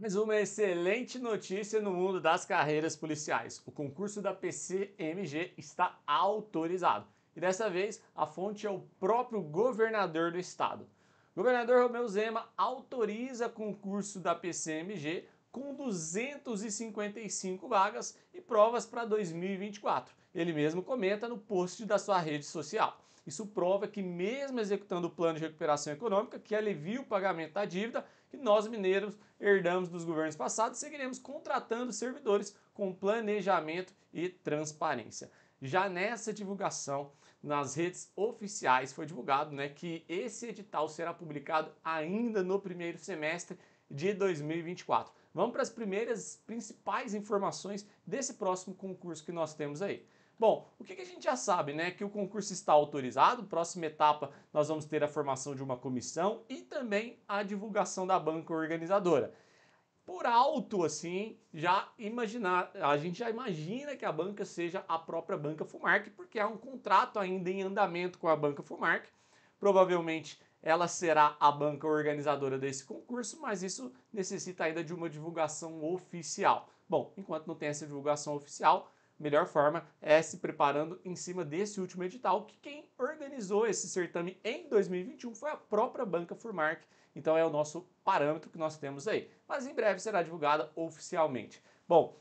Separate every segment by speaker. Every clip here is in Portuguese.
Speaker 1: Mais uma excelente notícia no mundo das carreiras policiais. O concurso da PCMG está autorizado. E dessa vez a fonte é o próprio governador do estado. O governador Romeu Zema autoriza concurso da PCMG com 255 vagas provas para 2024. Ele mesmo comenta no post da sua rede social. Isso prova que, mesmo executando o plano de recuperação econômica, que alivia o pagamento da dívida que nós mineiros herdamos dos governos passados, seguiremos contratando servidores com planejamento e transparência. Já nessa divulgação, nas redes oficiais, foi divulgado né, que esse edital será publicado ainda no primeiro semestre de 2024. Vamos para as primeiras principais informações desse próximo concurso que nós temos aí. Bom, o que, a gente já sabe, né? Que o concurso está autorizado. Próxima etapa, nós vamos ter a formação de uma comissão e também a divulgação da banca organizadora. Por alto, assim, já imaginar, a gente já imagina que a banca seja a própria banca FuMark, porque há um contrato ainda em andamento com a banca FuMark, Provavelmente ela será a banca organizadora desse concurso, mas isso necessita ainda de uma divulgação oficial. Bom, enquanto não tem essa divulgação oficial, melhor forma é se preparando em cima desse último edital, que quem organizou esse certame em 2021 foi a própria banca Furmark, então é o nosso parâmetro que nós temos aí. Mas em breve será divulgada oficialmente. Bom,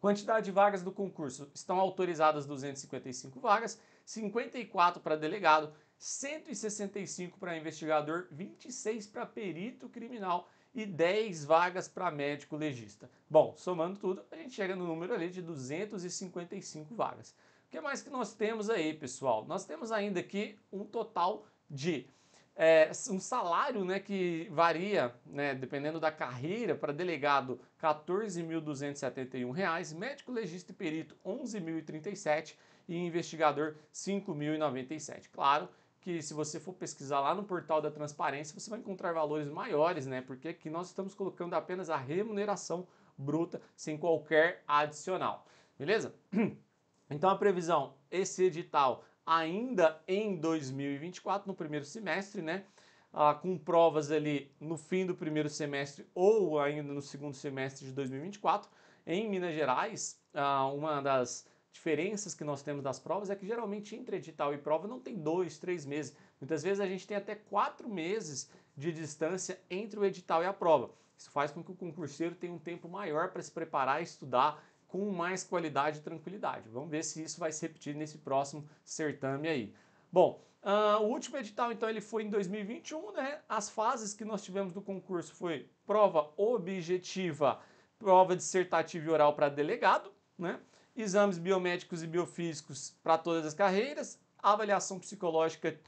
Speaker 1: quantidade de vagas do concurso estão autorizadas 255 vagas, 54 para delegado, 165 para investigador, 26 para perito criminal e 10 vagas para médico legista. Bom, somando tudo, a gente chega no número ali de 255 vagas. O que mais que nós temos aí, pessoal? Nós temos ainda aqui um total de é, um salário né, que varia, né, dependendo da carreira, para delegado R$ 14.271, médico legista e perito R$ 11.037 e investigador 5097. Claro que se você for pesquisar lá no portal da transparência, você vai encontrar valores maiores, né? Porque aqui nós estamos colocando apenas a remuneração bruta, sem qualquer adicional. Beleza? Então a previsão, esse edital ainda em 2024, no primeiro semestre, né? Ah, com provas ali no fim do primeiro semestre ou ainda no segundo semestre de 2024, em Minas Gerais, ah, uma das diferenças que nós temos nas provas é que geralmente entre edital e prova não tem dois, três meses. Muitas vezes a gente tem até quatro meses de distância entre o edital e a prova. Isso faz com que o concurseiro tenha um tempo maior para se preparar e estudar com mais qualidade e tranquilidade. Vamos ver se isso vai se repetir nesse próximo certame aí. Bom, uh, o último edital então ele foi em 2021, né? As fases que nós tivemos do concurso foi prova objetiva, prova dissertativa e oral para delegado, né? exames biomédicos e biofísicos para todas as carreiras, avaliação psicológica,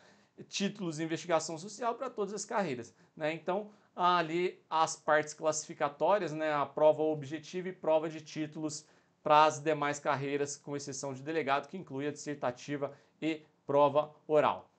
Speaker 1: títulos e investigação social para todas as carreiras. Né? Então, ali as partes classificatórias, né? a prova objetiva e prova de títulos para as demais carreiras, com exceção de delegado, que inclui a dissertativa e prova oral.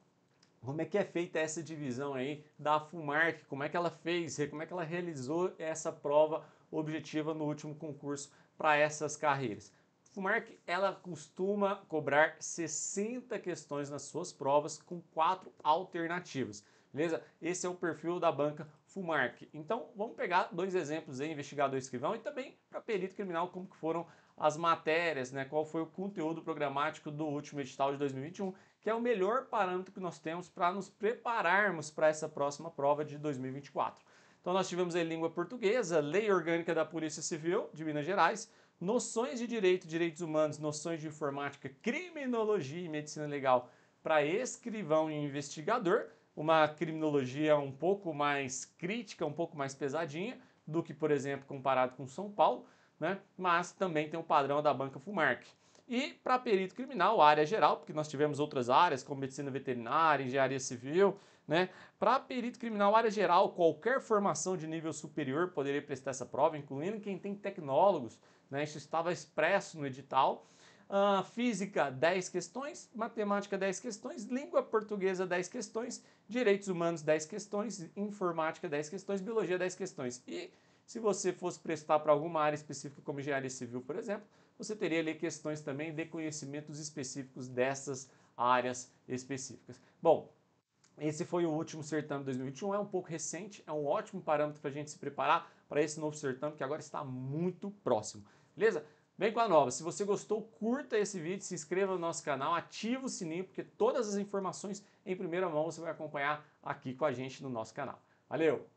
Speaker 1: Como é que é feita essa divisão aí da FUMARC? Como é que ela fez? Como é que ela realizou essa prova objetiva no último concurso para essas carreiras? Fumarc, ela costuma cobrar 60 questões nas suas provas com quatro alternativas. Beleza? Esse é o perfil da banca Fumarc. Então, vamos pegar dois exemplos aí, investigador escrivão e também para perito criminal, como que foram as matérias, né? Qual foi o conteúdo programático do último edital de 2021, que é o melhor parâmetro que nós temos para nos prepararmos para essa próxima prova de 2024. Então, nós tivemos em língua portuguesa, lei orgânica da Polícia Civil de Minas Gerais, noções de direito, direitos humanos, noções de informática, criminologia e medicina legal para escrivão e investigador, uma criminologia um pouco mais crítica, um pouco mais pesadinha do que, por exemplo, comparado com São Paulo, né? mas também tem o padrão da banca Fumarc. E para perito criminal, área geral, porque nós tivemos outras áreas, como medicina veterinária, engenharia civil, né? Para perito criminal, área geral, qualquer formação de nível superior poderia prestar essa prova, incluindo quem tem tecnólogos, né? Isso estava expresso no edital. Uh, física, 10 questões, matemática, 10 questões, língua portuguesa, 10 questões, direitos humanos, 10 questões, informática, 10 questões, biologia, 10 questões. E se você fosse prestar para alguma área específica, como engenharia civil, por exemplo, você teria ali questões também de conhecimentos específicos dessas áreas específicas. Bom, esse foi o último certame 2021, é um pouco recente, é um ótimo parâmetro para a gente se preparar para esse novo certame que agora está muito próximo. Beleza? vem com a nova. Se você gostou, curta esse vídeo, se inscreva no nosso canal, ativa o sininho, porque todas as informações em primeira mão você vai acompanhar aqui com a gente no nosso canal. Valeu!